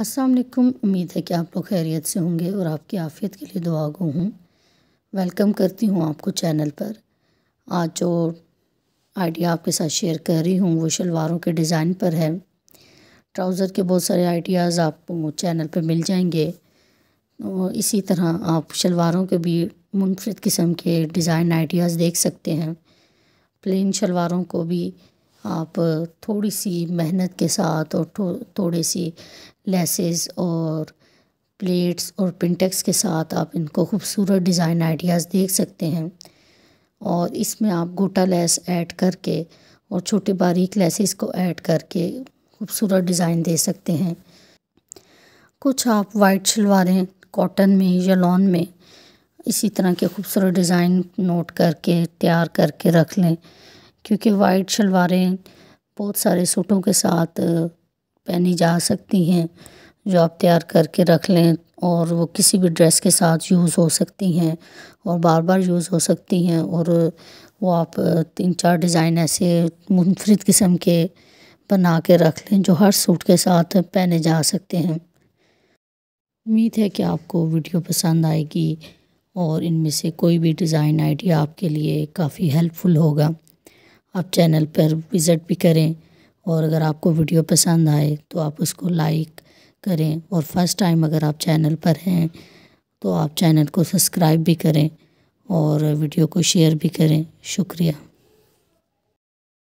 असलकुम उम्मीद है कि आप लोग खैरियत से होंगे और आपकी आफ़ियत के लिए दुआ गो हूँ वेलकम करती हूँ आपको चैनल पर आज जो आइडिया आपके साथ शेयर कर रही हूँ वो शलवारों के डिज़ाइन पर है ट्राउज़र के बहुत सारे आइडियाज़ आपको चैनल पर मिल जाएंगे और इसी तरह आप शलवारों के भी मुनफरद किस्म के डिज़ाइन आइडियाज़ देख सकते हैं प्लेन शलवारों को भी आप थोड़ी सी मेहनत के साथ और थो, थोड़े सी लेसेस और प्लेट्स और पिंटेक्स के साथ आप इनको खूबसूरत डिज़ाइन आइडियाज़ देख सकते हैं और इसमें आप गोटा लेस ऐड करके और छोटे बारीक लेसेस को ऐड करके खूबसूरत डिज़ाइन दे सकते हैं कुछ आप वाइट शलवारें कॉटन में या लॉन में इसी तरह के खूबसूरत डिज़ाइन नोट करके तैयार करके रख लें क्योंकि वाइट शलवारें बहुत सारे सूटों के साथ पहनी जा सकती हैं जो आप तैयार करके रख लें और वो किसी भी ड्रेस के साथ यूज़ हो सकती हैं और बार बार यूज़ हो सकती हैं और वो आप तीन चार डिज़ाइन ऐसे मुनफरद किस्म के बना के रख लें जो हर सूट के साथ पहने जा सकते हैं उम्मीद है कि आपको वीडियो पसंद आएगी और इनमें से कोई भी डिज़ाइन आइडिया आपके लिए काफ़ी हेल्पफुल होगा आप चैनल पर विज़िट भी करें और अगर आपको वीडियो पसंद आए तो आप उसको लाइक करें और फर्स्ट टाइम अगर आप चैनल पर हैं तो आप चैनल को सब्सक्राइब भी करें और वीडियो को शेयर भी करें शुक्रिया